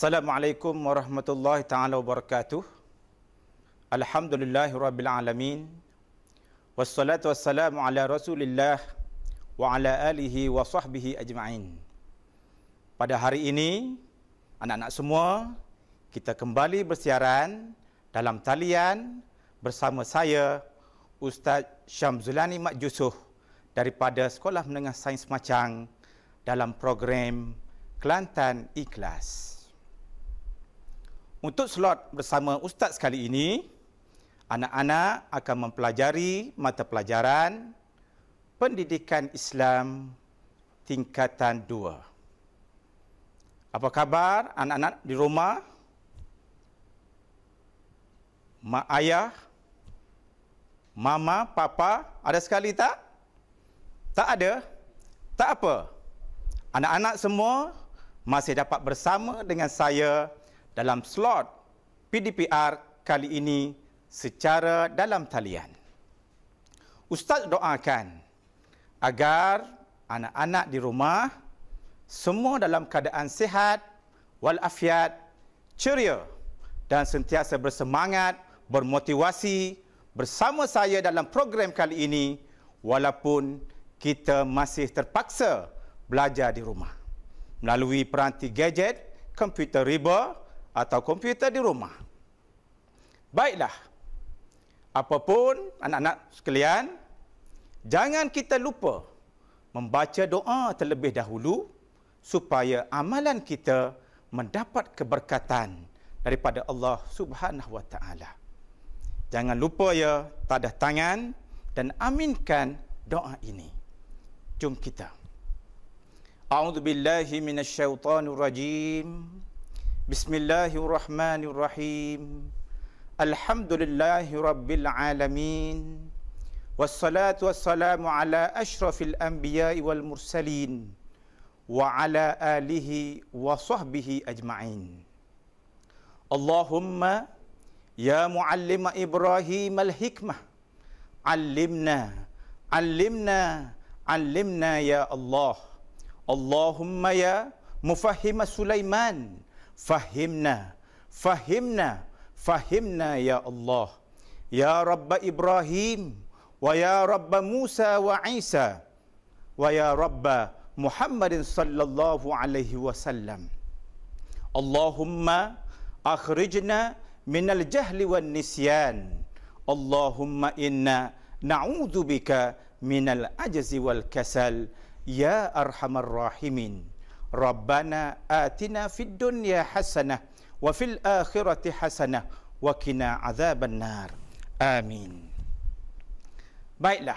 Assalamualaikum warahmatullahi taala wabarakatuh. Alhamdulillahillahi rabbil alamin. Wassalatu wassalamu ala Rasulillah wa ala alihi wa sahbihi ajma'in. Pada hari ini, anak-anak semua, kita kembali bersiaran dalam talian bersama saya Ustaz Syamzulani Mat Jusuh daripada Sekolah Menengah Sains Macang dalam program Kelantan Ikhlas. Untuk slot bersama Ustaz kali ini, anak-anak akan mempelajari mata pelajaran Pendidikan Islam Tingkatan 2. Apa khabar anak-anak di rumah? Mak ayah, mama, papa, ada sekali tak? Tak ada? Tak apa. Anak-anak semua masih dapat bersama dengan saya dalam slot PDPR kali ini secara dalam talian. Ustaz doakan agar anak-anak di rumah semua dalam keadaan sihat walafiat ceria dan sentiasa bersemangat bermotivasi bersama saya dalam program kali ini walaupun kita masih terpaksa belajar di rumah melalui peranti gadget komputer riba atau komputer di rumah. Baiklah. Apapun anak-anak sekalian, jangan kita lupa membaca doa terlebih dahulu supaya amalan kita mendapat keberkatan daripada Allah Subhanahu Wa Taala. Jangan lupa ya tanda tangan dan aminkan doa ini. Jom kita. A'udzu billahi minasyaitonir rajim. بسم الله الرحمن الرحيم الحمد لله رب العالمين والصلاة والسلام على أشرف الأنبياء والمرسلين وعلى آله وصحبه أجمعين اللهم يا معلم إبراهيم الحكمة علمنا علمنا علمنا يا الله اللهم يا مفهم سليمان fahimna fahimna fahimna ya Allah ya rabb ibrahim wa ya rabb musa wa isa wa ya rabb muhammad sallallahu alaihi wasallam Allahumma akhrijna min al-jahli wan nisyan Allahumma inna na'udzubika min al-ajzi wal kasal ya arhamar rahimin Rabbana ربنا آتنا dunya الدنيا حسنة وفي الآخرة حسنة وكنا عذاب النار Amin. Baiklah,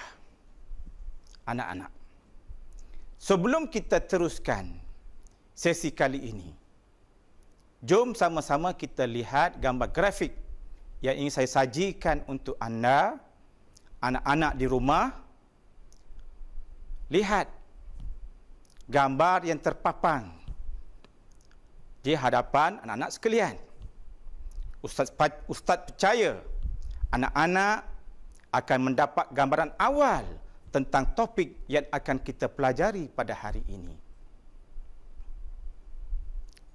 anak-anak. Sebelum kita teruskan sesi kali ini, jom sama-sama kita lihat gambar grafik yang ingin saya sajikan untuk anda, anak-anak di rumah. Lihat gambar yang terpapang di hadapan anak-anak sekalian. Ustaz, Ustaz percaya anak-anak akan mendapat gambaran awal tentang topik yang akan kita pelajari pada hari ini.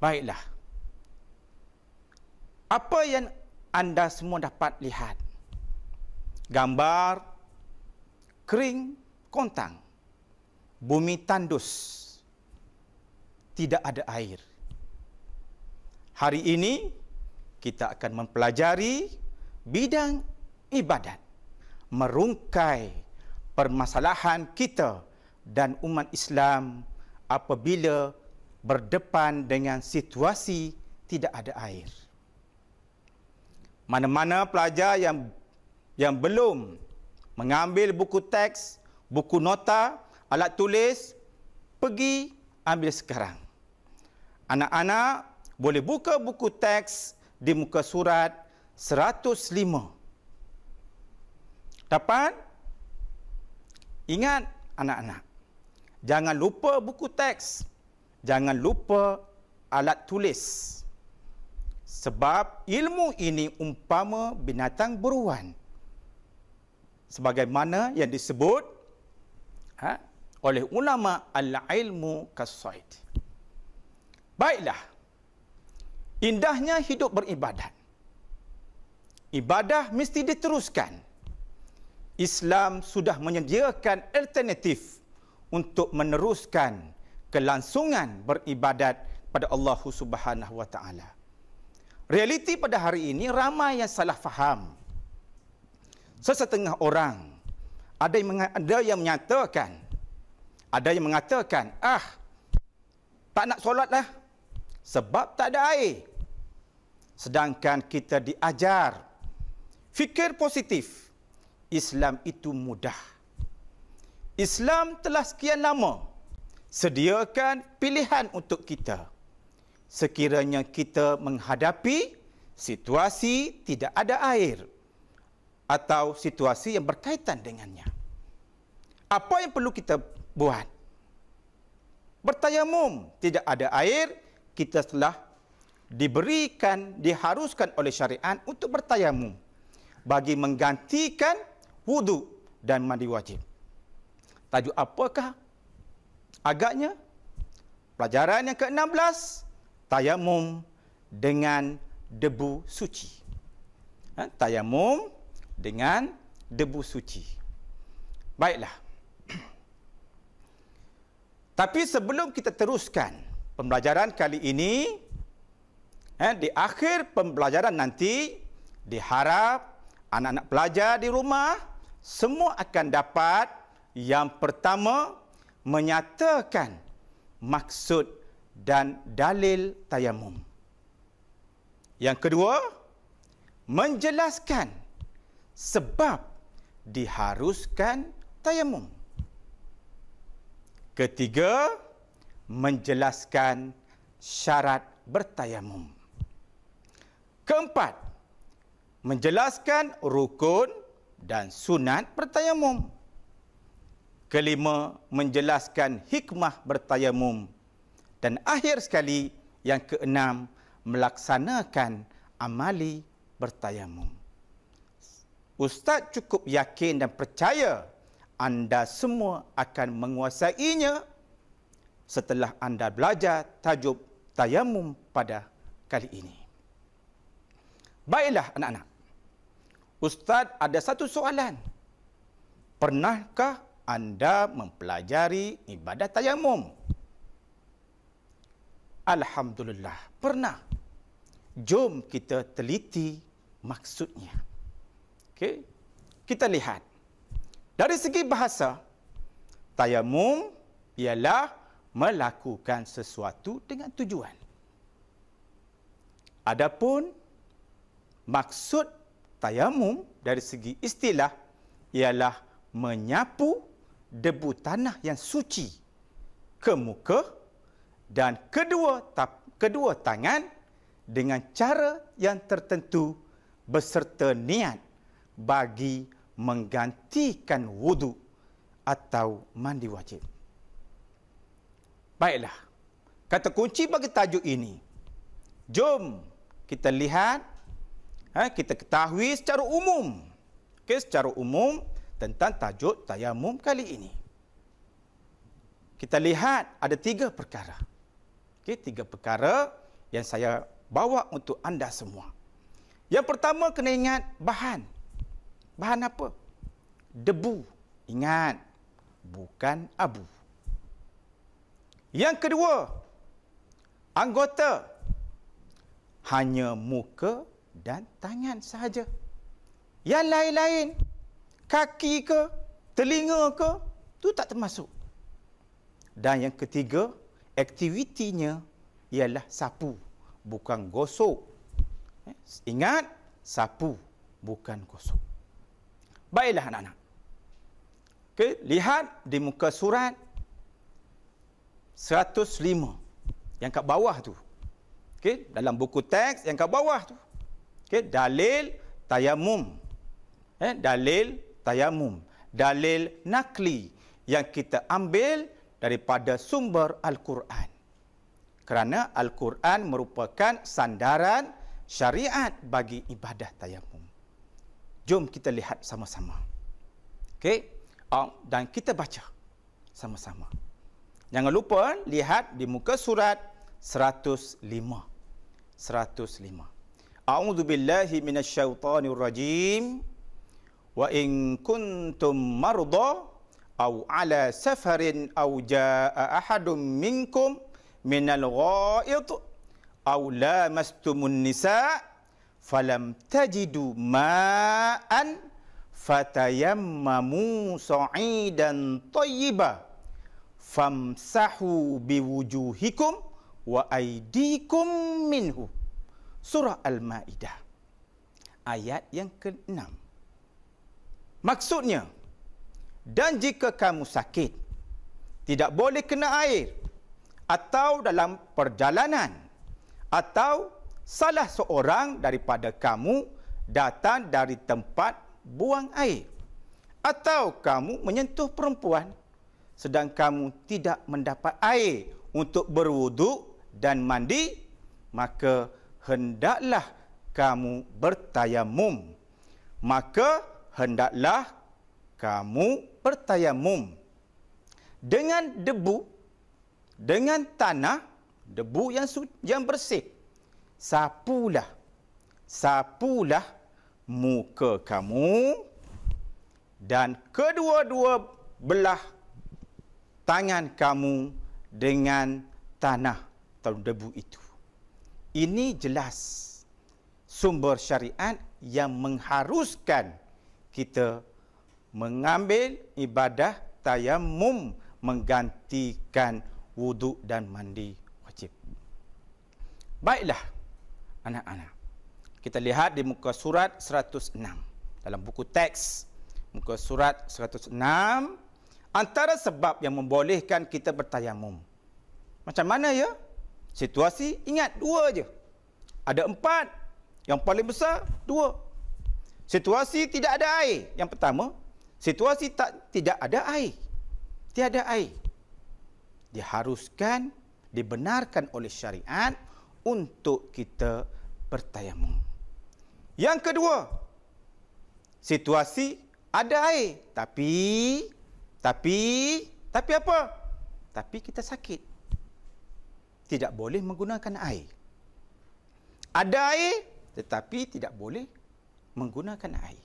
Baiklah. Apa yang anda semua dapat lihat? Gambar kering kontang. Bumi tandus tidak ada air. Hari ini kita akan mempelajari bidang ibadat merungkai permasalahan kita dan umat Islam apabila berdepan dengan situasi tidak ada air. Mana-mana pelajar yang yang belum mengambil buku teks, buku nota, alat tulis, pergi ambil sekarang. Anak-anak boleh buka buku teks di muka surat 105. Dapat? Ingat anak-anak. Jangan lupa buku teks. Jangan lupa alat tulis. Sebab ilmu ini umpama binatang beruan. Sebagaimana yang disebut ha, oleh ulama al-ilmu kasaid. Baiklah. Indahnya hidup beribadat. Ibadah mesti diteruskan. Islam sudah menyediakan alternatif untuk meneruskan kelangsungan beribadat pada Allah Subhanahu wa taala. Realiti pada hari ini ramai yang salah faham. Sesetengah orang ada yang ada yang menyatakan ada yang mengatakan, "Ah, tak nak solatlah sebab tak ada air. Sedangkan kita diajar fikir positif. Islam itu mudah. Islam telah sekian lama sediakan pilihan untuk kita. Sekiranya kita menghadapi situasi tidak ada air atau situasi yang berkaitan dengannya. Apa yang perlu kita buat? Bertayamum tidak ada air, kita telah diberikan, diharuskan oleh syariat untuk bertayamum bagi menggantikan wudu dan mandi wajib. Tajuk apakah agaknya? Pelajaran yang ke-16, tayamum dengan debu suci. Ha, tayamum dengan debu suci. Baiklah. Tapi sebelum kita teruskan pembelajaran kali ini eh, di akhir pembelajaran nanti diharap anak-anak pelajar di rumah semua akan dapat yang pertama menyatakan maksud dan dalil tayamum. Yang kedua menjelaskan sebab diharuskan tayamum. Ketiga, menjelaskan syarat bertayamum. Keempat, menjelaskan rukun dan sunat bertayamum. Kelima, menjelaskan hikmah bertayamum. Dan akhir sekali, yang keenam, melaksanakan amali bertayamum. Ustaz cukup yakin dan percaya anda semua akan menguasainya setelah anda belajar Tajub tayamum pada kali ini. Baiklah anak-anak. Ustaz ada satu soalan. Pernahkah anda mempelajari ibadah tayamum? Alhamdulillah, pernah. Jom kita teliti maksudnya. Okey. Kita lihat. Dari segi bahasa, tayamum ialah melakukan sesuatu dengan tujuan. Adapun maksud tayamum dari segi istilah ialah menyapu debu tanah yang suci ke muka dan kedua kedua tangan dengan cara yang tertentu beserta niat bagi menggantikan wudu atau mandi wajib. Baiklah. Kata kunci bagi tajuk ini. Jom kita lihat, ha, kita ketahui secara umum. Okay, secara umum tentang tajuk tayamum kali ini. Kita lihat ada tiga perkara. Okay, tiga perkara yang saya bawa untuk anda semua. Yang pertama kena ingat bahan. Bahan apa? Debu. Ingat, bukan abu. Yang kedua, anggota hanya muka dan tangan sahaja. Yang lain-lain, kaki ke, telinga ke, tu tak termasuk. Dan yang ketiga, aktivitinya ialah sapu, bukan gosok. Eh, ingat, sapu bukan gosok. Baiklah anak-anak. Okay, lihat di muka surat 105 yang kat bawah tu. Okey, dalam buku teks yang kat bawah tu. Okey, dalil tayamum. Eh, dalil tayamum. Dalil nakli yang kita ambil daripada sumber al-Quran. Kerana al-Quran merupakan sandaran syariat bagi ibadah tayamum. Jom kita lihat sama-sama. Okey? Ah, dan kita baca sama-sama. Jangan lupa lihat di muka surat 105. 105. A'udzu billahi minasyaitonir rajim. Wa in kuntum marda aw ala safarin aw jaa ahadum minkum minal ghaid aw la lamastumun nisa falam tajidu ma'an fatayammamu sa'idan tayyibah famsahu biwujuhikum wa aydikum minhu surah al-maidah ayat yang ke-6 maksudnya dan jika kamu sakit tidak boleh kena air atau dalam perjalanan atau salah seorang daripada kamu datang dari tempat buang air atau kamu menyentuh perempuan sedang kamu tidak mendapat air untuk berwuduk dan mandi, maka hendaklah kamu bertayamum. Maka hendaklah kamu bertayamum. Dengan debu, dengan tanah, debu yang yang bersih, sapulah, sapulah muka kamu dan kedua-dua belah tangan kamu dengan tanah atau debu itu. Ini jelas sumber syariat yang mengharuskan kita mengambil ibadah tayamum menggantikan wudu dan mandi wajib. Baiklah anak-anak. Kita lihat di muka surat 106 dalam buku teks muka surat 106 antara sebab yang membolehkan kita bertayamum. Macam mana ya? Situasi ingat dua je. Ada empat. Yang paling besar dua. Situasi tidak ada air. Yang pertama, situasi tak tidak ada air. Tiada air. Diharuskan, dibenarkan oleh syariat untuk kita bertayamum. Yang kedua, situasi ada air tapi tapi, tapi apa? Tapi kita sakit. Tidak boleh menggunakan air. Ada air tetapi tidak boleh menggunakan air.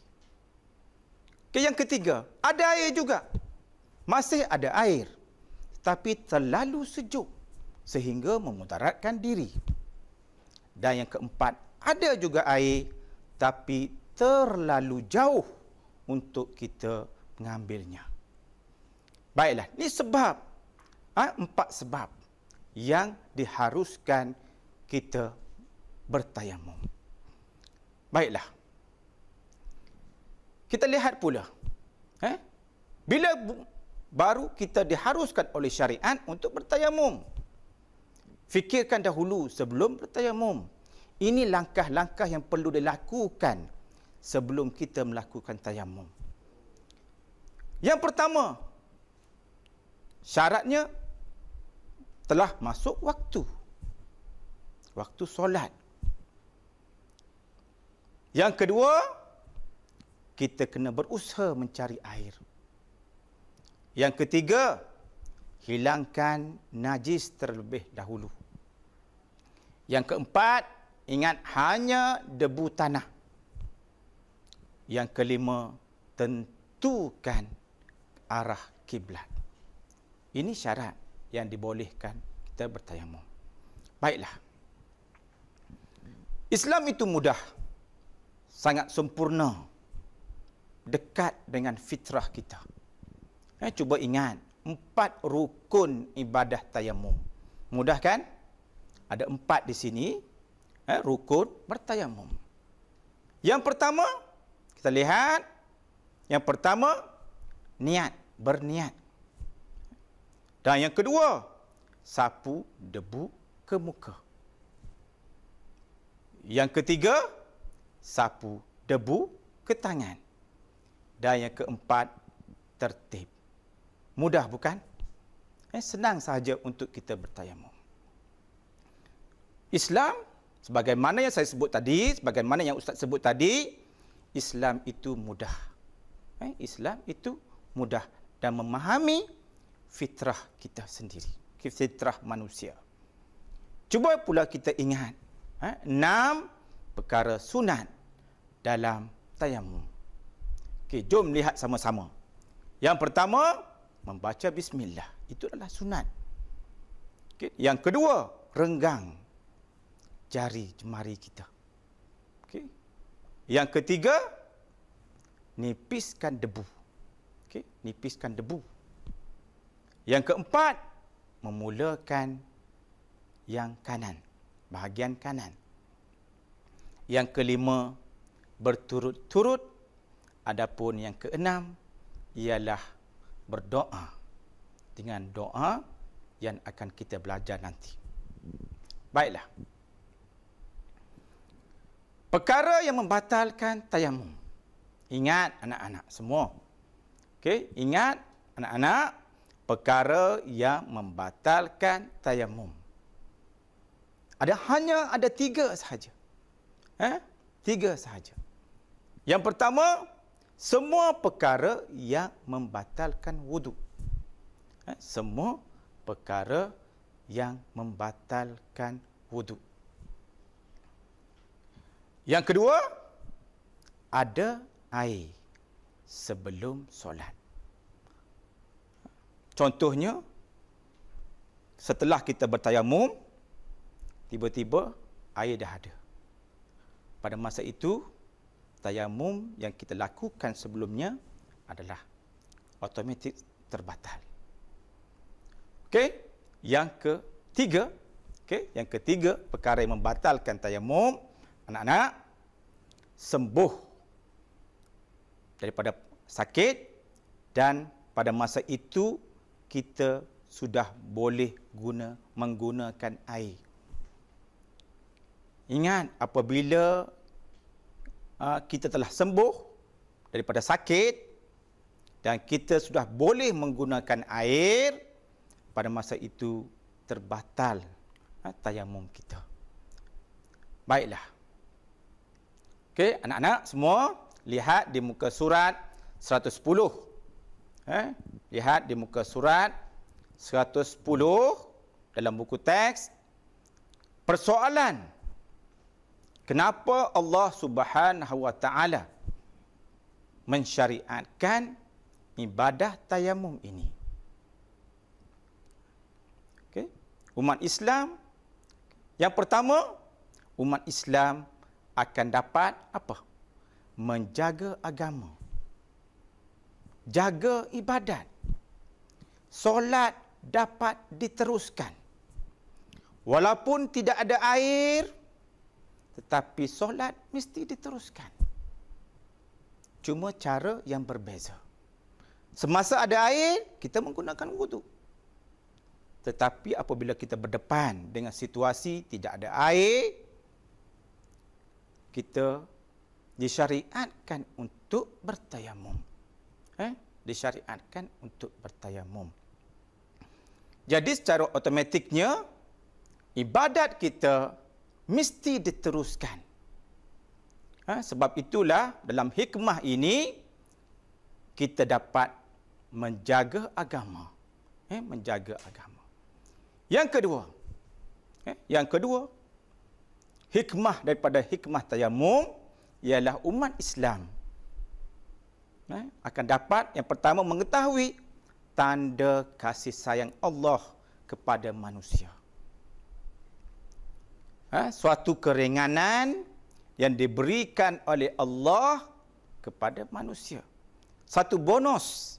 Okay, yang ketiga, ada air juga. Masih ada air. Tapi terlalu sejuk sehingga memudaratkan diri. Dan yang keempat, ada juga air tapi terlalu jauh untuk kita mengambilnya. Baiklah, ini sebab ha, empat sebab yang diharuskan kita bertayamum. Baiklah. Kita lihat pula. Eh? Bila baru kita diharuskan oleh syariat untuk bertayamum. Fikirkan dahulu sebelum bertayamum. Ini langkah-langkah yang perlu dilakukan sebelum kita melakukan tayamum. Yang pertama, syaratnya telah masuk waktu waktu solat yang kedua kita kena berusaha mencari air yang ketiga hilangkan najis terlebih dahulu yang keempat ingat hanya debu tanah yang kelima tentukan arah kiblat ini syarat yang dibolehkan kita bertayamum. Baiklah. Islam itu mudah. Sangat sempurna. Dekat dengan fitrah kita. Eh, cuba ingat. Empat rukun ibadah tayamum. Mudah kan? Ada empat di sini. Eh, rukun bertayamum. Yang pertama, kita lihat. Yang pertama, niat. Berniat dan yang kedua, sapu debu ke muka. Yang ketiga, sapu debu ke tangan. Dan yang keempat, tertib. Mudah bukan? Eh, senang sahaja untuk kita bertayamum. Islam, sebagaimana yang saya sebut tadi, sebagaimana yang Ustaz sebut tadi, Islam itu mudah. Eh, Islam itu mudah. Dan memahami fitrah kita sendiri fitrah manusia cuba pula kita ingat ha? enam perkara sunat dalam tayamum okey jom lihat sama-sama yang pertama membaca bismillah itu adalah sunat okey yang kedua renggang jari jemari kita okey yang ketiga nipiskan debu okey nipiskan debu yang keempat, memulakan yang kanan, bahagian kanan. Yang kelima, berturut-turut. Adapun yang keenam, ialah berdoa dengan doa yang akan kita belajar nanti. Baiklah. Perkara yang membatalkan tayamum. Ingat anak-anak semua. Okay, ingat anak-anak perkara yang membatalkan tayamum. Ada hanya ada tiga sahaja. Eh? Tiga sahaja. Yang pertama, semua perkara yang membatalkan wudhu. Eh? Ha? Semua perkara yang membatalkan wudhu. Yang kedua, ada air sebelum solat. Contohnya, setelah kita bertayamum, tiba-tiba air dah ada. Pada masa itu, tayamum yang kita lakukan sebelumnya adalah otomatik terbatal. Okey, yang ketiga, okey, yang ketiga perkara yang membatalkan tayamum, anak-anak sembuh daripada sakit dan pada masa itu kita sudah boleh guna menggunakan air. Ingat apabila uh, kita telah sembuh daripada sakit dan kita sudah boleh menggunakan air pada masa itu terbatal uh, tayamum kita. Baiklah. Okey anak-anak semua lihat di muka surat 110 Eh? Lihat di muka surat 110 dalam buku teks. Persoalan. Kenapa Allah subhanahu wa ta'ala mensyariatkan ibadah tayamum ini? Okay. Umat Islam. Yang pertama, umat Islam akan dapat apa? Menjaga agama jaga ibadat. Solat dapat diteruskan. Walaupun tidak ada air, tetapi solat mesti diteruskan. Cuma cara yang berbeza. Semasa ada air, kita menggunakan wudhu. Tetapi apabila kita berdepan dengan situasi tidak ada air, kita disyariatkan untuk bertayamum eh, disyariatkan untuk bertayamum. Jadi secara otomatiknya ibadat kita mesti diteruskan. Ha, sebab itulah dalam hikmah ini kita dapat menjaga agama, eh, menjaga agama. Yang kedua, eh, yang kedua hikmah daripada hikmah tayamum ialah umat Islam eh, akan dapat yang pertama mengetahui tanda kasih sayang Allah kepada manusia. Eh, suatu keringanan yang diberikan oleh Allah kepada manusia. Satu bonus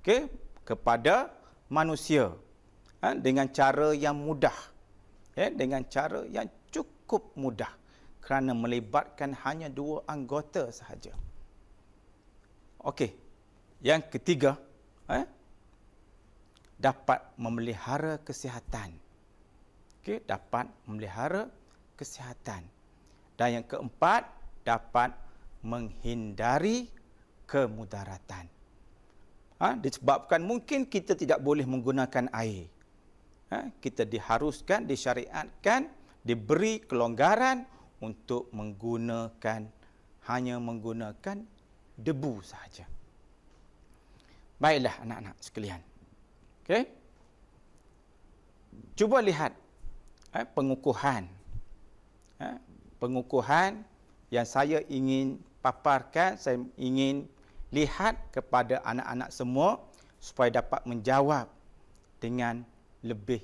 okay, kepada manusia eh, dengan cara yang mudah. Eh, dengan cara yang cukup mudah kerana melibatkan hanya dua anggota sahaja. Okey. Yang ketiga, eh, dapat memelihara kesihatan. Okey, dapat memelihara kesihatan. Dan yang keempat, dapat menghindari kemudaratan. Ha, disebabkan mungkin kita tidak boleh menggunakan air. Ha, kita diharuskan, disyariatkan, diberi kelonggaran untuk menggunakan hanya menggunakan debu sahaja. Baiklah anak-anak sekalian. okay? Cuba lihat eh pengukuhan. Eh pengukuhan yang saya ingin paparkan, saya ingin lihat kepada anak-anak semua supaya dapat menjawab dengan lebih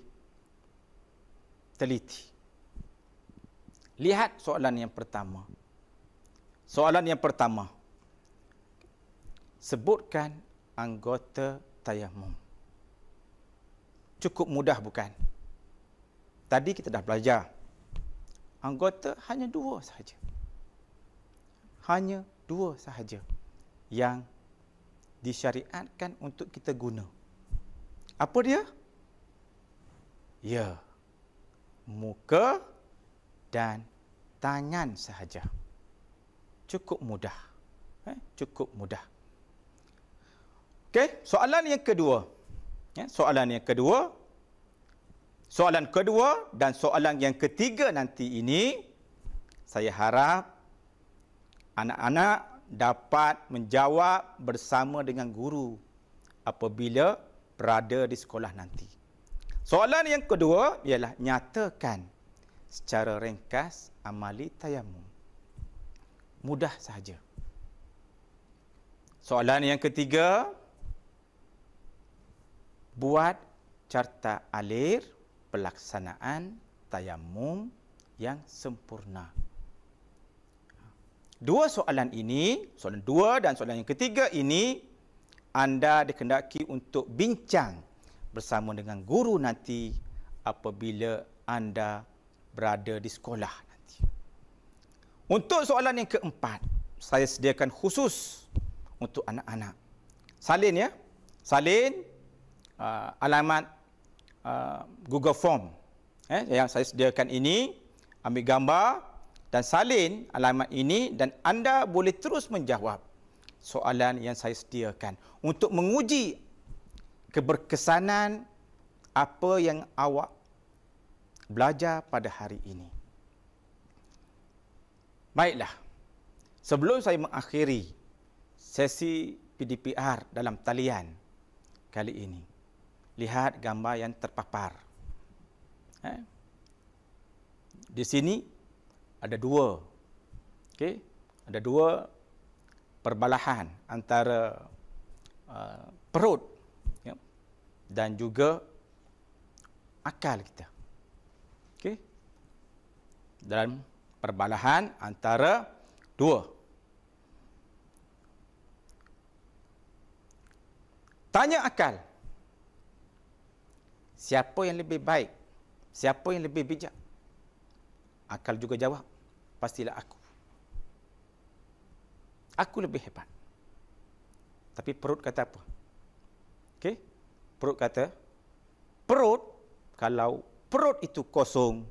teliti. Lihat soalan yang pertama. Soalan yang pertama sebutkan anggota tayamum. Cukup mudah bukan? Tadi kita dah belajar. Anggota hanya dua sahaja. Hanya dua sahaja yang disyariatkan untuk kita guna. Apa dia? Ya, muka dan tangan sahaja. Cukup mudah. Eh? cukup mudah. Okey, soalan yang kedua. Ya, soalan yang kedua. Soalan kedua dan soalan yang ketiga nanti ini saya harap anak-anak dapat menjawab bersama dengan guru apabila berada di sekolah nanti. Soalan yang kedua ialah nyatakan secara ringkas amali tayamum. Mudah sahaja. Soalan yang ketiga, buat carta alir pelaksanaan tayamum yang sempurna. Dua soalan ini, soalan dua dan soalan yang ketiga ini, anda dikendaki untuk bincang bersama dengan guru nanti apabila anda berada di sekolah nanti. Untuk soalan yang keempat, saya sediakan khusus untuk anak-anak. Salin ya, salin uh, alamat uh, Google Form eh, yang saya sediakan ini, ambil gambar dan salin alamat ini dan anda boleh terus menjawab soalan yang saya sediakan untuk menguji keberkesanan apa yang awak belajar pada hari ini. Baiklah, sebelum saya mengakhiri sesi PDPR dalam talian kali ini lihat gambar yang terpapar. Eh? Di sini ada dua, okay? ada dua perbalahan antara uh, perut ya? dan juga akal kita. Okay? Dalam perbalahan antara dua. Tanya akal. Siapa yang lebih baik? Siapa yang lebih bijak? Akal juga jawab, pastilah aku. Aku lebih hebat. Tapi perut kata apa? Okey? Perut kata, perut kalau perut itu kosong,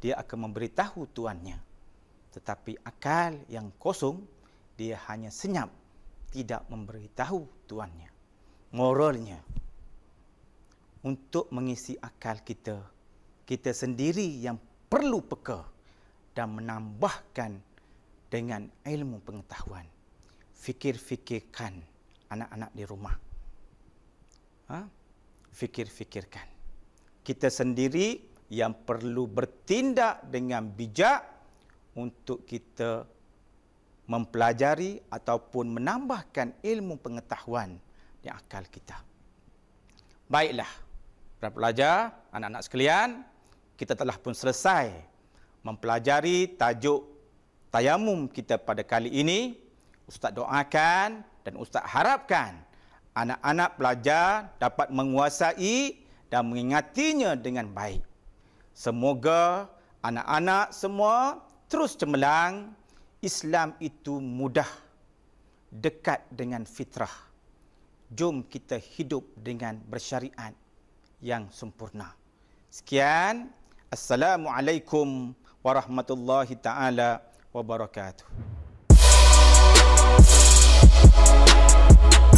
dia akan memberitahu tuannya. Tetapi akal yang kosong, dia hanya senyap, tidak memberitahu tuannya. Moralnya untuk mengisi akal kita. Kita sendiri yang perlu peka dan menambahkan dengan ilmu pengetahuan. Fikir-fikirkan anak-anak di rumah. Ha? Fikir-fikirkan. Kita sendiri yang perlu bertindak dengan bijak untuk kita mempelajari ataupun menambahkan ilmu pengetahuan di akal kita. Baiklah para pelajar, anak-anak sekalian, kita telah pun selesai mempelajari tajuk tayamum kita pada kali ini. Ustaz doakan dan ustaz harapkan anak-anak pelajar dapat menguasai dan mengingatinya dengan baik. Semoga anak-anak semua terus cemerlang. Islam itu mudah. Dekat dengan fitrah. Jom kita hidup dengan bersyariat yang sempurna. Sekian. Assalamualaikum warahmatullahi taala wabarakatuh.